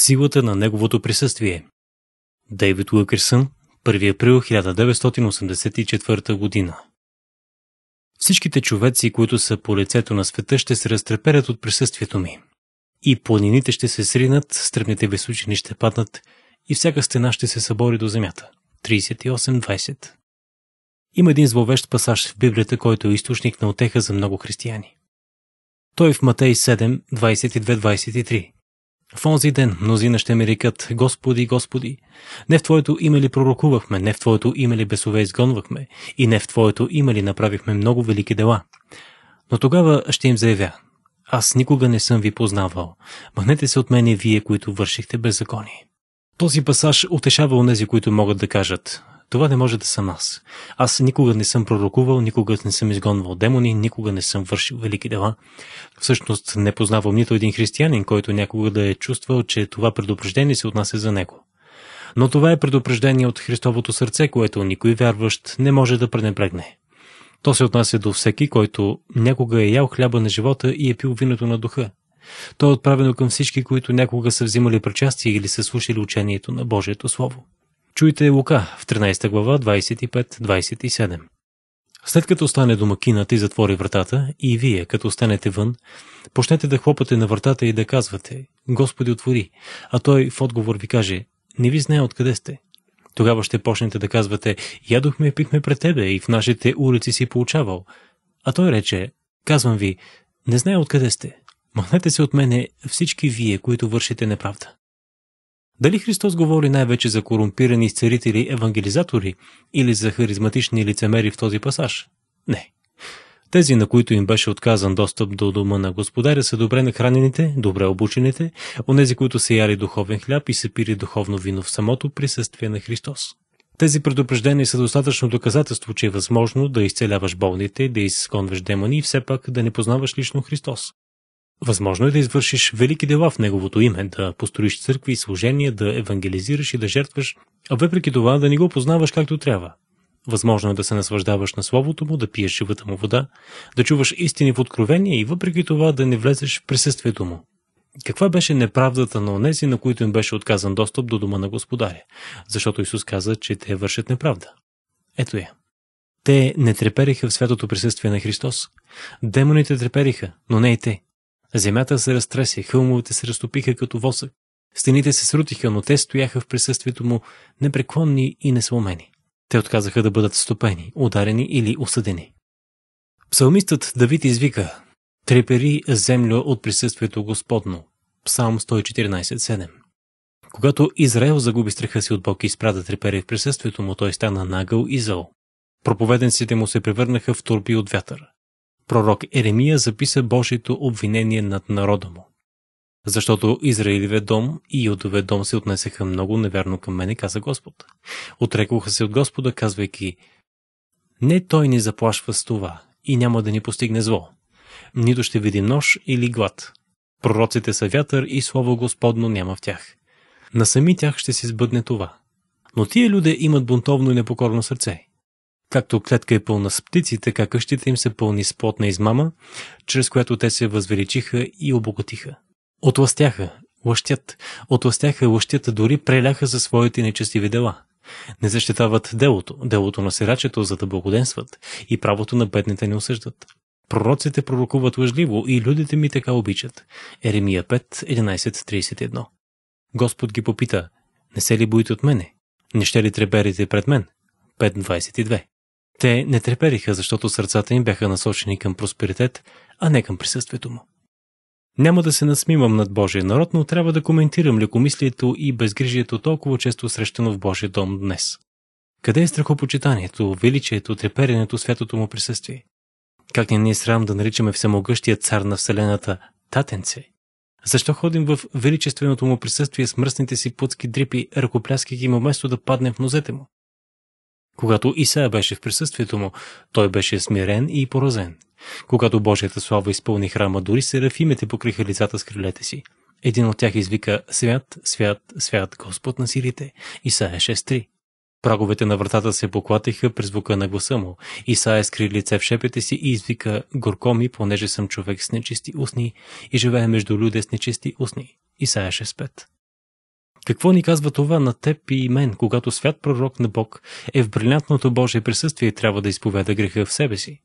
силата на неговото присъствие. Дейвид Уилкерсън, 1 април 1984 година Всичките човеци, които са по лицето на света, ще се разтреперят от присъствието ми. И планините ще се сринат, стръмните височини ще паднат и всяка стена ще се събори до земята. 38.20 Има един зловещ пасаж в Библията, който е източник на отеха за много християни. Той е в Матей 7, 22-23 в онзи ден мнозина ще ме рекат Господи, Господи, не в Твоето име ли пророкувахме, не в Твоето име ли бесове изгонвахме и не в Твоето име ли направихме много велики дела. Но тогава ще им заявя, аз никога не съм ви познавал. Махнете се от мене вие, които вършихте беззаконие. Този пасаж утешава онези, които могат да кажат това не може да съм аз. Аз никога не съм пророкувал, никога не съм изгонвал демони, никога не съм вършил велики дела. Всъщност не познавам нито един християнин, който някога да е чувствал, че това предупреждение се отнася за него. Но това е предупреждение от Христовото сърце, което никой вярващ не може да пренебрегне. То се отнася до всеки, който някога е ял хляба на живота и е пил виното на духа. То е отправено към всички, които някога са взимали причастие или са слушали учението на Божието Слово. Чуйте Лука в 13 глава 25-27. След като стане домакинът и затвори вратата, и вие, като станете вън, почнете да хлопате на вратата и да казвате «Господи, отвори», а той в отговор ви каже «Не ви знае откъде сте». Тогава ще почнете да казвате «Ядохме и пихме пред тебе и в нашите улици си получавал». А той рече «Казвам ви, не знае откъде сте. Махнете се от мене всички вие, които вършите неправда». Дали Христос говори най-вече за корумпирани изцерители евангелизатори или за харизматични лицемери в този пасаж? Не. Тези, на които им беше отказан достъп до дома на господаря, са добре нахранените, добре обучените, онези, които са яли духовен хляб и са пили духовно вино в самото присъствие на Христос. Тези предупреждения са достатъчно доказателство, че е възможно да изцеляваш болните, да изсконваш демони и все пак да не познаваш лично Христос. Възможно е да извършиш велики дела в Неговото име, да построиш църкви и служения, да евангелизираш и да жертваш, а въпреки това да не го познаваш както трябва. Възможно е да се наслаждаваш на Словото му, да пиеш живата му вода, да чуваш истини в откровение и въпреки това да не влезеш в присъствието му. Каква беше неправдата на онези, на които им беше отказан достъп до дома на Господаря? Защото Исус каза, че те вършат неправда. Ето я. Те не трепериха в святото присъствие на Христос. Демоните трепериха, но не и те. Земята се разтресе, хълмовете се разтопиха като восък. Стените се срутиха, но те стояха в присъствието му непреклонни и несломени. Те отказаха да бъдат стопени, ударени или осъдени. Псалмистът Давид извика «Трепери земля от присъствието Господно» Псалм 114.7 Когато Израел загуби страха си от Бог и да трепери в присъствието му, той стана нагъл и зъл. Проповеденците му се превърнаха в турби от вятър пророк Еремия записа Божието обвинение над народа му. Защото Израилеве дом и Юдове дом се отнесеха много неверно към мене, каза Господ. Отрекоха се от Господа, казвайки, не той ни заплашва с това и няма да ни постигне зло. Нито ще види нож или глад. Пророците са вятър и слово Господно няма в тях. На сами тях ще се сбъдне това. Но тия люди имат бунтовно и непокорно сърце Както клетка е пълна с птици, така къщите им се пълни с плотна измама, чрез която те се възвеличиха и обогатиха. Отластяха, лъщят, отластяха, лъщята, дори преляха за своите нечестиви дела. Не защитават делото, делото на сирачето, за да благоденстват и правото на бедните не осъждат. Пророците пророкуват лъжливо и людите ми така обичат. Еремия 5, 11.31 Господ ги попита, не се ли боите от мене? Не ще ли треберите пред мен? 5.22 те не трепериха, защото сърцата им бяха насочени към просперитет, а не към присъствието му. Няма да се насмивам над Божия народ, но трябва да коментирам лекомислието и безгрижието толкова често срещано в Божия дом днес. Къде е страхопочитанието, величието, треперенето, святото му присъствие? Как не ни е срам да наричаме всемогъщия цар на Вселената Татенце? Защо ходим в величественото му присъствие с мръсните си плътски дрипи, ръкопляскайки му место да паднем в нозете му? Когато Исаия беше в присъствието му, той беше смирен и поразен. Когато Божията слава изпълни храма, дори серафимите покриха лицата с крилете си. Един от тях извика «Свят, свят, свят, Господ на силите» Исаия 6.3. Праговете на вратата се поклатиха през звука на гласа му. Исаия скри лице в шепете си и извика «Горко ми, понеже съм човек с нечисти устни и живее между люди с нечисти устни» Исаия 6.5. Какво ни казва това на теб и мен, когато свят пророк на Бог е в брилянтното Божие присъствие и трябва да изповяда греха в себе си?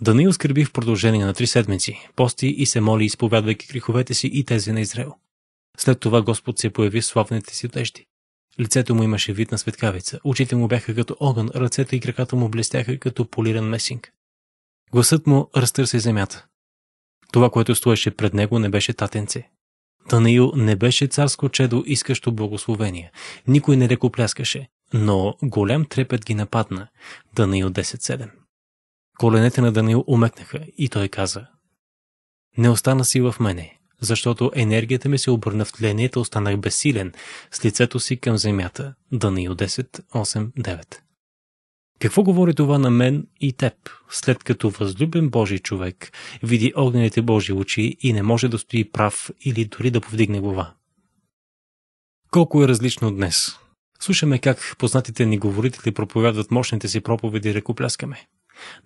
Даниил скърби в продължение на три седмици, пости и се моли, изповядвайки греховете си и тези на Израел. След това Господ се появи в славните си одежди. Лицето му имаше вид на светкавица, очите му бяха като огън, ръцете и краката му блестяха като полиран месинг. Гласът му разтърси земята. Това, което стоеше пред него, не беше татенце. Танаил не беше царско чедо, искащо благословение. Никой не рекопляскаше, но голям трепет ги нападна. Данаил 10.7 Коленете на Данаил умекнаха и той каза Не остана си в мене, защото енергията ми се обърна в тлението, останах безсилен, с лицето си към земята. Данаил 10, 8, 9. Какво говори това на мен и теб, след като възлюбен Божий човек види огнените Божи очи и не може да стои прав или дори да повдигне глава? Колко е различно днес? Слушаме как познатите ни говорители проповядват мощните си проповеди и ръкопляскаме.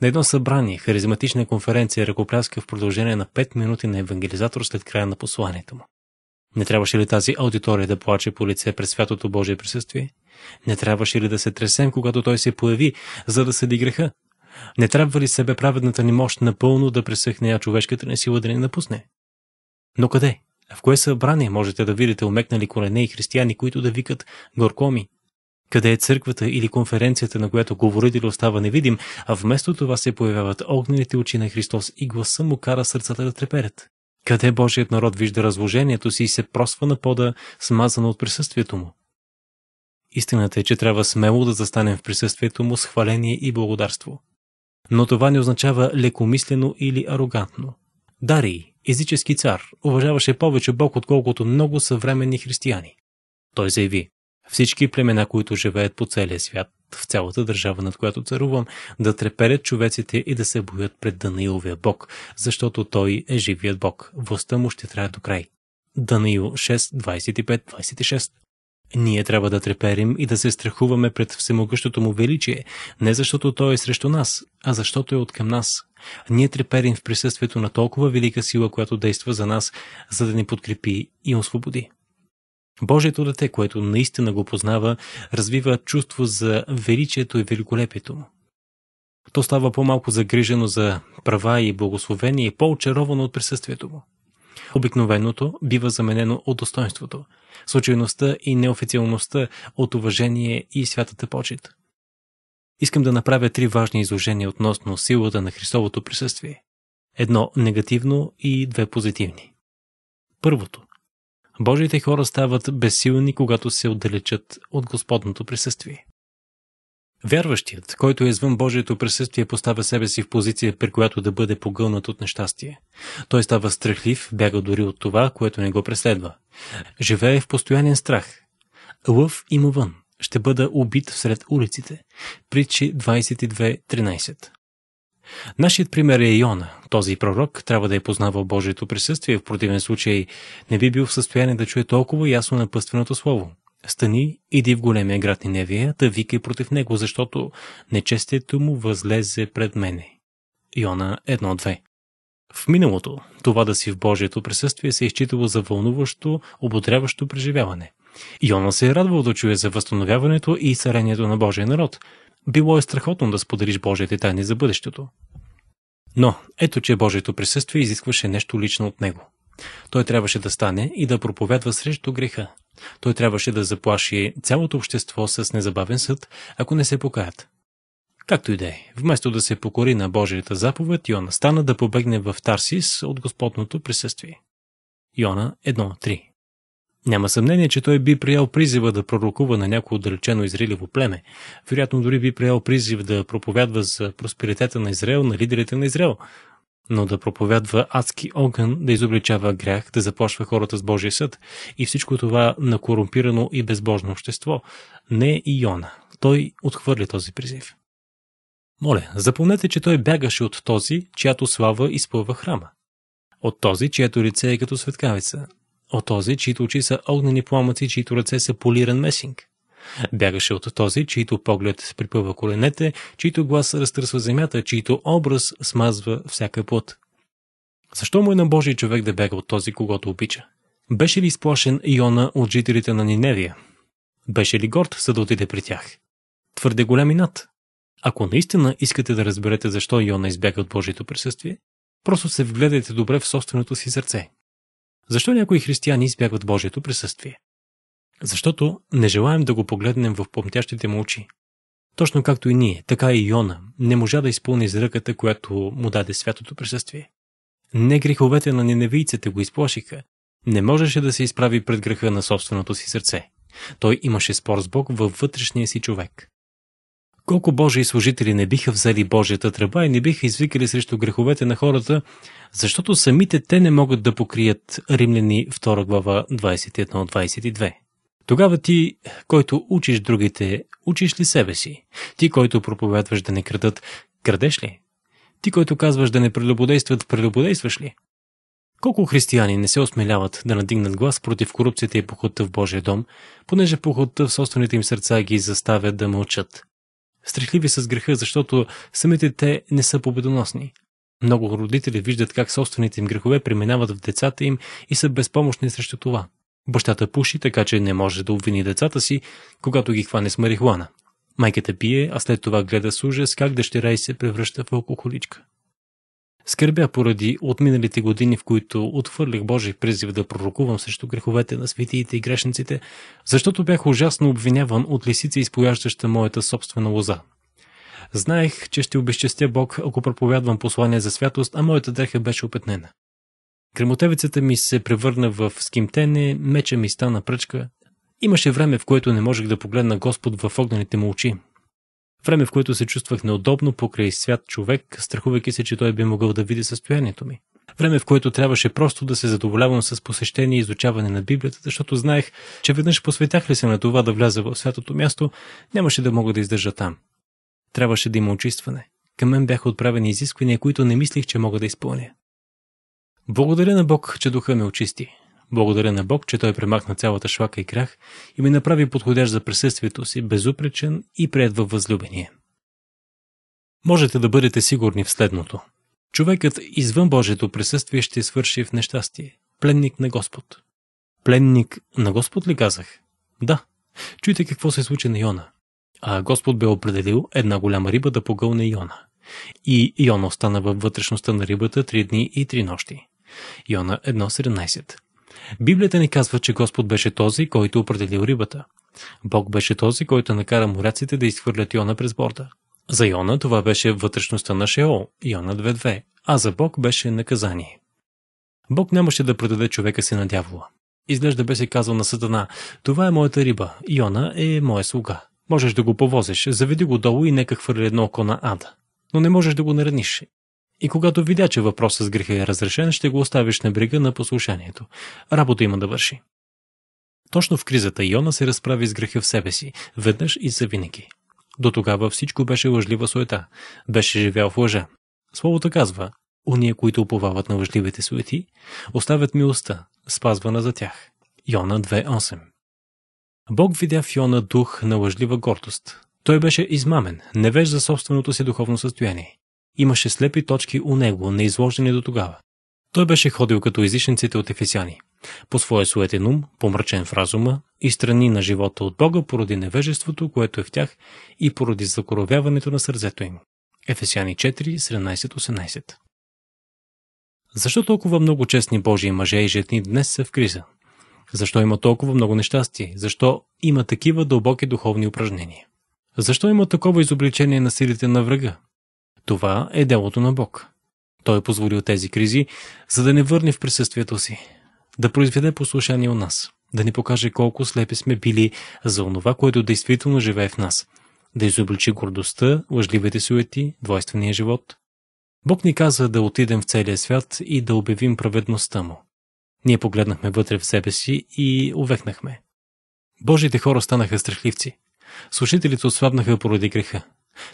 На едно събрание, харизматична конференция ръкопляска в продължение на 5 минути на евангелизатор след края на посланието му. Не трябваше ли тази аудитория да плаче по лице през святото Божие присъствие? Не трябваше ли да се тресем, когато той се появи, за да съди греха? Не трябва ли себе праведната ни мощ напълно да пресъхне, а човешката ни сила да ни напусне? Но къде? В кое събрание можете да видите омекнали колене и християни, които да викат горкоми? Къде е църквата или конференцията, на която говорител остава невидим, а вместо това се появяват огнените очи на Христос и гласа му кара сърцата да треперят? Къде Божият народ вижда разложението си и се просва на пода, смазано от присъствието му? Истината е, че трябва смело да застанем в присъствието му с хваление и благодарство. Но това не означава лекомислено или арогантно. Дарий, езически цар, уважаваше повече Бог, отколкото много съвременни християни. Той заяви, всички племена, които живеят по целия свят, в цялата държава, над която царувам, да треперят човеците и да се боят пред Данаиловия Бог, защото той е живият Бог. Властта му ще трябва до край. Данаил 6, 25-26 ние трябва да треперим и да се страхуваме пред всемогъщото му величие, не защото той е срещу нас, а защото е от към нас. Ние треперим в присъствието на толкова велика сила, която действа за нас, за да ни подкрепи и освободи. Божието дете, което наистина го познава, развива чувство за величието и великолепието му. То става по-малко загрижено за права и благословение и по-очаровано от присъствието му. Обикновеното бива заменено от достоинството, случайността и неофициалността от уважение и святата почет. Искам да направя три важни изложения относно силата на Христовото присъствие. Едно негативно и две позитивни. Първото. Божиите хора стават безсилни, когато се отдалечат от Господното присъствие. Вярващият, който е извън Божието присъствие, поставя себе си в позиция, при която да бъде погълнат от нещастие. Той става страхлив, бяга дори от това, което не го преследва. Живее в постоянен страх. Лъв има вън. Ще бъда убит сред улиците. Притчи 22.13 Нашият пример е Иона. Този пророк трябва да е познавал Божието присъствие, в противен случай не би бил в състояние да чуе толкова ясно напъственото слово. Стани, иди в големия град Ниневия, да викай против него, защото нечестието му възлезе пред мене. Йона 1.2 В миналото, това да си в Божието присъствие се е изчитало за вълнуващо, ободряващо преживяване. Йона се е радвал да чуе за възстановяването и сарението на Божия народ. Било е страхотно да споделиш Божиите тайни за бъдещето. Но ето, че Божието присъствие изискваше нещо лично от него. Той трябваше да стане и да проповядва срещу греха, той трябваше да заплаши цялото общество с незабавен съд, ако не се покаят. Както и да е, вместо да се покори на Божията заповед, Йона стана да побегне в Тарсис от Господното присъствие. Йона 1.3 Няма съмнение, че той би приял призива да пророкува на някое отдалечено изриливо племе. Вероятно дори би приял призив да проповядва за просперитета на Израел на лидерите на Израел, но да проповядва адски огън, да изобличава грях, да заплашва хората с Божия съд и всичко това на корумпирано и безбожно общество, не е Иона. Той отхвърли този призив. Моля, запомнете, че той бягаше от този, чиято слава изплъва храма. От този, чието лице е като светкавица. От този, чието очи са огнени пламъци, чието ръце са полиран месинг. Бягаше от този, чийто поглед припъва коленете, чийто глас разтърсва земята, чийто образ смазва всяка плът. Защо му е на Божий човек да бяга от този, когато обича? Беше ли изплашен Иона от жителите на Ниневия? Беше ли горд, за да отиде при тях? Твърде голям над. Ако наистина искате да разберете защо Иона избяга от Божието присъствие, просто се вгледайте добре в собственото си сърце. Защо някои християни избягват Божието присъствие? Защото не желаем да го погледнем в помтящите му очи. Точно както и ние, така и Йона не можа да изпълни зръката, която му даде святото присъствие. Не греховете на ненавийците го изплашиха. Не можеше да се изправи пред греха на собственото си сърце. Той имаше спор с Бог във вътрешния си човек. Колко Божии служители не биха взели Божията тръба и не биха извикали срещу греховете на хората, защото самите те не могат да покрият Римляни 2 глава 21-22. Тогава ти, който учиш другите, учиш ли себе си? Ти, който проповядваш да не крадат, крадеш ли? Ти, който казваш да не прелюбодействат, прелюбодействаш ли? Колко християни не се осмеляват да надигнат глас против корупцията и похота в Божия дом, понеже похота в собствените им сърца ги заставят да мълчат? Стрехливи с греха, защото самите те не са победоносни. Много родители виждат как собствените им грехове преминават в децата им и са безпомощни срещу това. Бащата пуши, така че не може да обвини децата си, когато ги хване с марихуана. Майката пие, а след това гледа с ужас как дъщеря й се превръща в алкохоличка. Скърбя поради отминалите години, в които отвърлих Божих призив да пророкувам срещу греховете на светиите и грешниците, защото бях ужасно обвиняван от лисица, изпояждаща моята собствена лоза. Знаех, че ще обезчестя Бог, ако проповядвам послание за святост, а моята дреха беше опетнена. Кремотевицата ми се превърна в скимтене, меча ми стана пръчка. Имаше време, в което не можех да погледна Господ в огнените му очи. Време, в което се чувствах неудобно покрай свят човек, страхувайки се, че той би могъл да види състоянието ми. Време, в което трябваше просто да се задоволявам с посещение и изучаване на Библията, защото знаех, че веднъж посветях ли се на това да вляза в святото място, нямаше да мога да издържа там. Трябваше да има очистване. Към мен бяха отправени изисквания, които не мислих, че мога да изпълня. Благодаря на Бог, че духа ме очисти. Благодаря на Бог, че Той премахна цялата швака и крах и ме направи подходящ за присъствието си, безупречен и пред във възлюбение. Можете да бъдете сигурни в следното. Човекът извън Божието присъствие ще свърши в нещастие. Пленник на Господ. Пленник на Господ ли казах? Да. Чуйте какво се случи на Йона. А Господ бе определил една голяма риба да погълне Йона. И Йона остана във вътрешността на рибата три дни и три нощи. Йона 1.17. Библията ни казва, че Господ беше този, който определил рибата. Бог беше този, който накара моряците да изхвърлят Йона през борда. За Йона това беше вътрешността на Шеол, Йона 2.2, а за Бог беше наказание. Бог нямаше да предаде човека си на дявола. Изглежда бе се казал на Сатана, това е моята риба, Йона е моя слуга. Можеш да го повозиш, заведи го долу и нека хвърли едно око на ада. Но не можеш да го нараниш. И когато видя, че въпросът с греха е разрешен, ще го оставиш на брега на послушанието. Работа има да върши. Точно в кризата Йона се разправи с греха в себе си, веднъж и завинаги. До тогава всичко беше лъжлива суета. Беше живял в лъжа. Словото казва, уния, които уповават на лъжливите суети, оставят милостта, спазвана за тях. Йона 2.8 Бог видя в Йона дух на лъжлива гордост. Той беше измамен, невеж за собственото си духовно състояние. Имаше слепи точки у него, неизложени до тогава. Той беше ходил като езичниците от ефесяни. По своя суетен ум, помрачен в разума, и страни на живота от Бога поради невежеството, което е в тях и поради закоровяването на сърцето им. Ефесяни 4, 17-18 Защо толкова много честни Божии мъже и жетни днес са в криза? Защо има толкова много нещастие? Защо има такива дълбоки духовни упражнения? Защо има такова изобличение на силите на врага? Това е делото на Бог. Той е позволил тези кризи, за да не върне в присъствието си, да произведе послушание у нас, да ни покаже колко слепи сме били за онова, което действително живее в нас, да изобличи гордостта, лъжливите суети, двойствения живот. Бог ни каза да отидем в целия свят и да обявим праведността му. Ние погледнахме вътре в себе си и увехнахме. Божите хора станаха страхливци. Слушителите отслабнаха поради греха.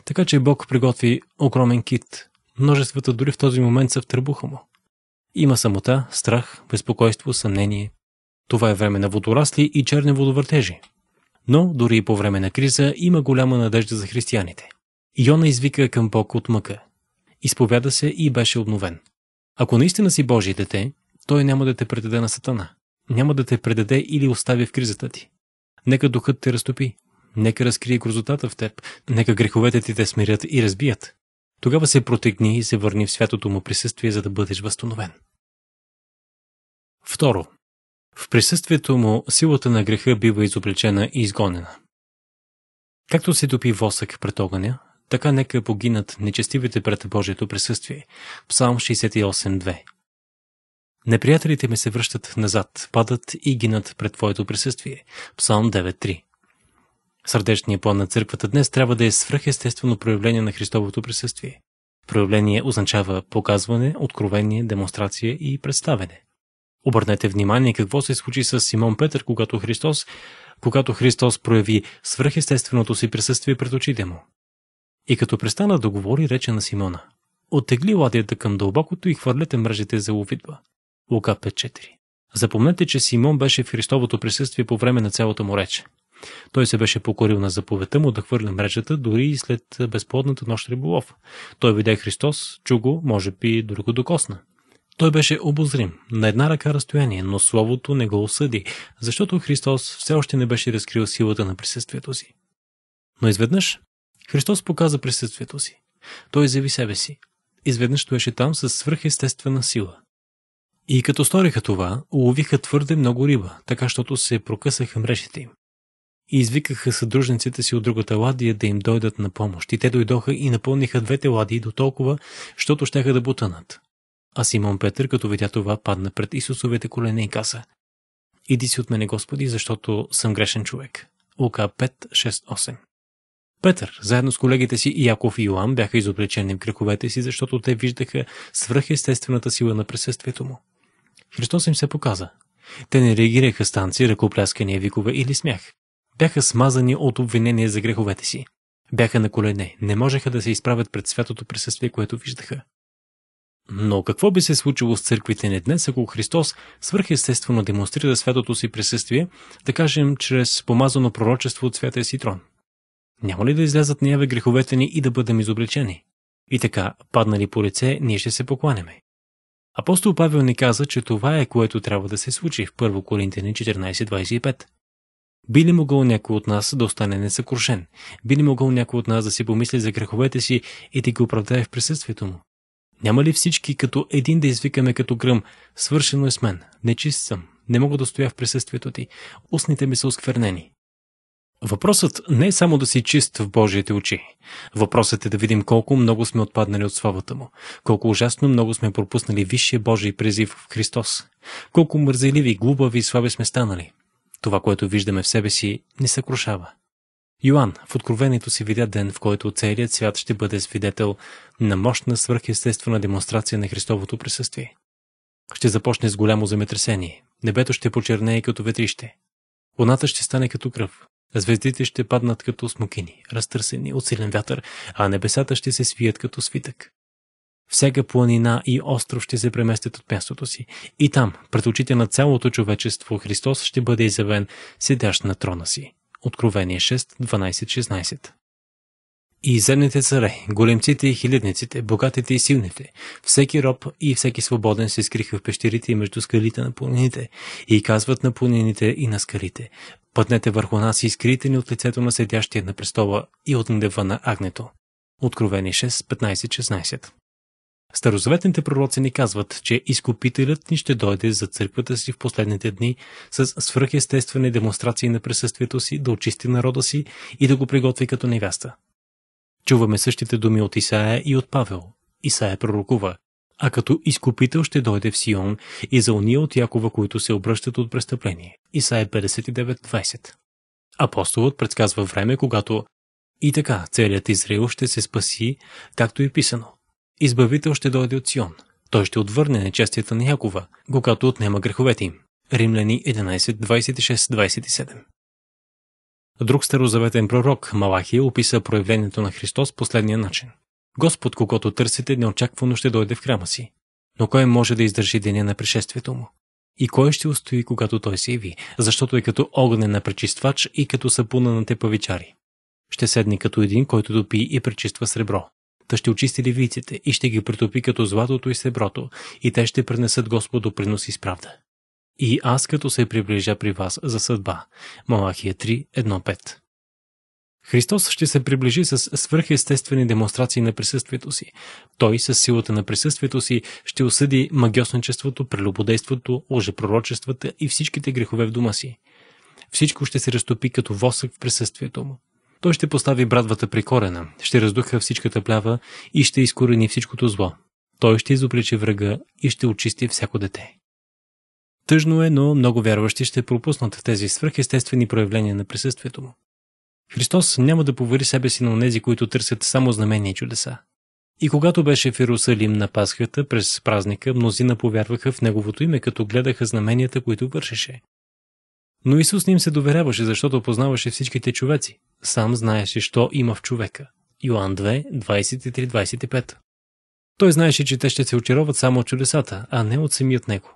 Така че Бог приготви огромен кит. Множествата дори в този момент са в търбуха му. Има самота, страх, безпокойство, съмнение. Това е време на водорасли и черни водовъртежи. Но дори и по време на криза има голяма надежда за християните. Йона извика към Бог от мъка. Изповяда се и беше обновен. Ако наистина си Божий дете, той няма да те предаде на сатана. Няма да те предаде или остави в кризата ти. Нека духът те разтопи. Нека разкрие грозотата в теб, нека греховете ти те смирят и разбият. Тогава се протегни и се върни в святото му присъствие, за да бъдеш възстановен. Второ. В присъствието му силата на греха бива изобличена и изгонена. Както се топи восък пред огъня, така нека погинат нечестивите пред Божието присъствие. Псалм 68.2 Неприятелите ми се връщат назад, падат и гинат пред Твоето присъствие. Псалм Сърдечният план на църквата днес трябва да е свръхестествено проявление на Христовото присъствие. Проявление означава показване, откровение, демонстрация и представене. Обърнете внимание какво се случи с Симон Петър, когато Христос, когато Христос прояви свръхестественото си присъствие пред очите му. И като престана да говори, рече на Симона. Оттегли ладията към дълбокото и хвърлете мрежите за ловитба. Лука 5.4 Запомнете, че Симон беше в Христовото присъствие по време на цялото му рече. Той се беше покорил на заповедта му да хвърля мрежата дори и след безплодната нощ риболов. Той видя Христос, чу го, може би дори го докосна. Той беше обозрим, на една ръка разстояние, но Словото не го осъди, защото Христос все още не беше разкрил силата на присъствието си. Но изведнъж Христос показа присъствието си. Той заяви себе си. Изведнъж стоеше там със свръхестествена сила. И като сториха това, уловиха твърде много риба, така щото се прокъсаха мрежите им. И извикаха съдружниците си от другата ладия да им дойдат на помощ. И те дойдоха и напълниха двете ладии до толкова, защото щеха да бутанат. А Симон Петър, като видя това, падна пред Исусовете колене и каза Иди си от мене, Господи, защото съм грешен човек. Лука 5.6.8 Петър, заедно с колегите си Яков и Йоан, бяха изобличени в греховете си, защото те виждаха свръхестествената сила на присъствието му. Христос им се показа. Те не реагираха станци, ръкопляскания, викове или смях. Бяха смазани от обвинение за греховете си. Бяха на колене, не можеха да се изправят пред святото присъствие, което виждаха. Но какво би се случило с църквите ни днес, ако Христос свърхестествено демонстрира святото си присъствие, да кажем, чрез помазано пророчество от святия си трон? Няма ли да излязат неяве греховете ни и да бъдем изобличени? И така, паднали по лице, ние ще се покланеме. Апостол Павел ни каза, че това е което трябва да се случи в 1 Коринтяни 14.25. Би ли могъл някой от нас да остане несъкрушен? Би ли могъл някой от нас да си помисли за греховете си и да ги оправдае в присъствието му? Няма ли всички като един да извикаме като гръм? Свършено е с мен. Нечист съм. Не мога да стоя в присъствието ти. Устните ми са осквернени. Въпросът не е само да си чист в Божиите очи. Въпросът е да видим колко много сме отпаднали от славата му, колко ужасно много сме пропуснали висшия Божий призив в Христос, колко мързеливи, глупави и слаби сме станали – това, което виждаме в себе си, не съкрушава. Йоанн в откровението си видя ден, в който целият свят ще бъде свидетел на мощна свръхестествена демонстрация на Христовото присъствие. Ще започне с голямо земетресение. Небето ще почернее като ветрище. Луната ще стане като кръв. Звездите ще паднат като смокини, разтърсени от силен вятър, а небесата ще се свият като свитък. Всяка планина и остров ще се преместят от мястото си. И там, пред очите на цялото човечество, Христос ще бъде изявен, седящ на трона си. Откровение 6, 12-16 и земните царе, големците и хилядниците, богатите и силните. Всеки роб и всеки свободен се скриха в пещерите и между скалите на планините и казват на планините и на скалите. Пътнете върху нас и скрите ни от лицето на седящия на престола и от гнева на агнето. Откровение 6, 15-16 Старозаветните пророци ни казват, че изкупителят ни ще дойде за църквата си в последните дни с свръхестествени демонстрации на присъствието си, да очисти народа си и да го приготви като невяста. Чуваме същите думи от Исаия и от Павел. Исаия пророкува, а като изкупител ще дойде в Сион и за уния от Якова, които се обръщат от престъпление. Исаия 59.20 Апостолът предсказва време, когато и така целият Израил ще се спаси, както е писано. Избавител ще дойде от Сион. Той ще отвърне нечестията на Якова, когато отнема греховете им. Римляни 11.26.27 Друг старозаветен пророк, Малахия, описа проявлението на Христос последния начин. Господ, когато търсите, неочаквано ще дойде в храма си. Но кой може да издържи деня на пришествието му? И кой ще устои, когато той се яви, защото е като огнен на пречиствач и като сапуна на тепавичари? Ще седне като един, който допи и пречиства сребро. Та ще очисти левиците и ще ги притопи като златото и среброто, и те ще пренесат Господу принос и справда. И аз като се приближа при вас за съдба. Малахия 3, 1, 5. Христос ще се приближи с свръхестествени демонстрации на присъствието си. Той с силата на присъствието си ще осъди магиосничеството, прелюбодейството, лъжепророчествата и всичките грехове в дома си. Всичко ще се разтопи като восък в присъствието му. Той ще постави брадвата при корена, ще раздуха всичката плява и ще изкорени всичкото зло. Той ще изобличи врага и ще очисти всяко дете. Тъжно е, но много вярващи ще пропуснат тези свръхестествени проявления на присъствието му. Христос няма да повери себе си на онези, които търсят само знамения и чудеса. И когато беше в Иерусалим на Пасхата през празника, мнозина повярваха в Неговото име, като гледаха знаменията, които вършеше. Но Исус не им се доверяваше, защото познаваше всичките човеци. Сам знаеше, що има в човека. Йоан 2, 23-25 Той знаеше, че те ще се очароват само от чудесата, а не от самият него.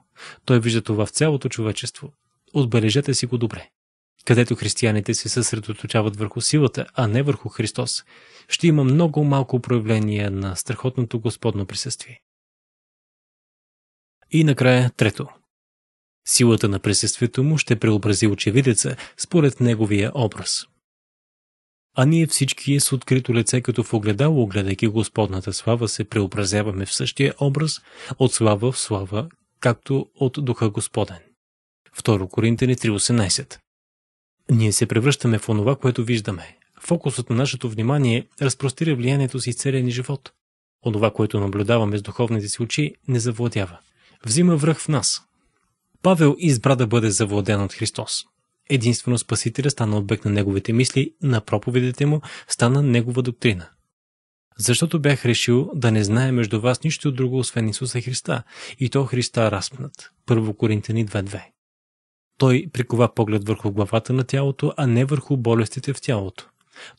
Той вижда това в цялото човечество. Отбележете си го добре. Където християните се съсредоточават върху силата, а не върху Христос, ще има много малко проявление на страхотното Господно присъствие. И накрая трето. Силата на присъствието му ще преобрази очевидеца според неговия образ. А ние всички с открито лице като в огледало, гледайки Господната слава, се преобразяваме в същия образ, от слава в слава, както от Духа Господен. 2 Коринтени 3.18 Ние се превръщаме в онова, което виждаме. Фокусът на нашето внимание разпростира влиянието си целия ни живот. Онова, което наблюдаваме с духовните си очи, не завладява. Взима връх в нас. Павел избра да бъде завладен от Христос. Единствено Спасителя стана обект на неговите мисли, на проповедите му стана негова доктрина. Защото бях решил да не знае между вас нищо друго, освен Исуса Христа, и то Христа разпнат. 1 Коринтяни 2.2 Той прикова поглед върху главата на тялото, а не върху болестите в тялото.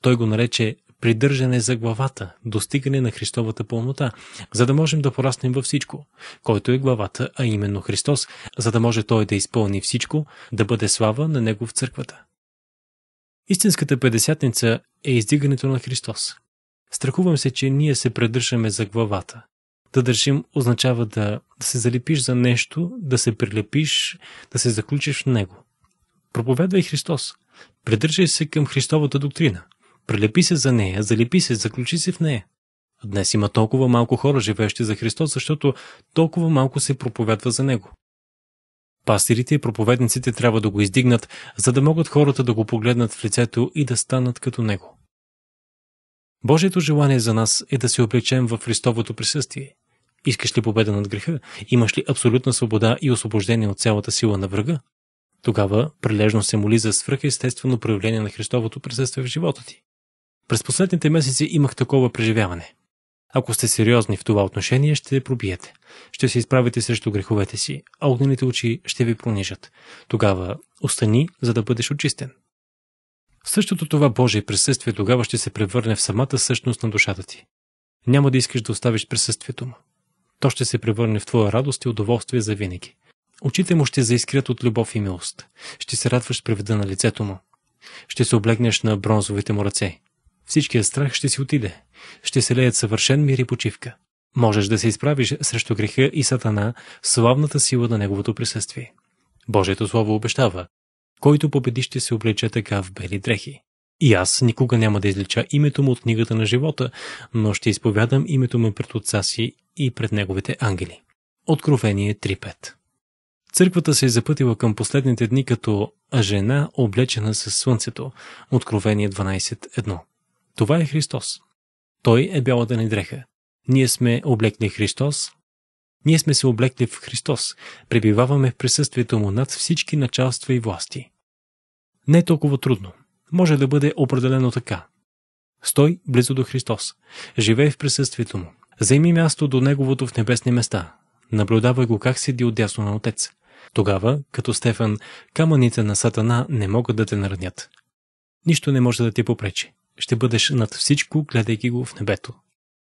Той го нарече придържане за главата, достигане на Христовата пълнота, за да можем да пораснем във всичко, който е главата, а именно Христос, за да може Той да изпълни всичко, да бъде слава на Него в църквата. Истинската педесятница е издигането на Христос. Страхувам се, че ние се придържаме за главата. Да държим означава да, да се залепиш за нещо, да се прилепиш, да се заключиш в Него. Проповядвай Христос. Придържай се към Христовата доктрина – Прилепи се за нея, залепи се, заключи се в нея. Днес има толкова малко хора, живеещи за Христос, защото толкова малко се проповядва за Него. Пастирите и проповедниците трябва да го издигнат, за да могат хората да го погледнат в лицето и да станат като Него. Божието желание за нас е да се облечем в Христовото присъствие. Искаш ли победа над греха? Имаш ли абсолютна свобода и освобождение от цялата сила на врага? Тогава прилежно се моли за свръхестествено проявление на Христовото присъствие в живота ти. През последните месеци имах такова преживяване. Ако сте сериозни в това отношение, ще пробиете. Ще се изправите срещу греховете си, а огнените очи ще ви понижат. Тогава остани, за да бъдеш очистен. Същото това Божие присъствие тогава ще се превърне в самата същност на душата ти. Няма да искаш да оставиш присъствието му. То ще се превърне в твоя радост и удоволствие за винаги. Очите му ще заискрят от любов и милост. Ще се радваш при вида на лицето му. Ще се облегнеш на бронзовите му ръце. Всичкият страх ще си отиде. Ще се леят съвършен мир и почивка. Можеш да се изправиш срещу греха и сатана славната сила на неговото присъствие. Божието Слово обещава. Който победи ще се облече така в бели дрехи. И аз никога няма да излича името му от книгата на живота, но ще изповядам името му пред отца си и пред неговите ангели. Откровение 3.5 Църквата се е запътила към последните дни като жена, облечена със слънцето. Откровение 12.1 това е Христос. Той е бялата ни дреха. Ние сме облекли Христос. Ние сме се облекли в Христос. Пребиваваме в присъствието му над всички началства и власти. Не е толкова трудно. Може да бъде определено така. Стой близо до Христос. Живей в присъствието му. Займи място до Неговото в небесни места. Наблюдавай го как седи отясно на Отец. Тогава, като Стефан, камъните на Сатана не могат да те наранят. Нищо не може да ти попречи ще бъдеш над всичко, гледайки го в небето.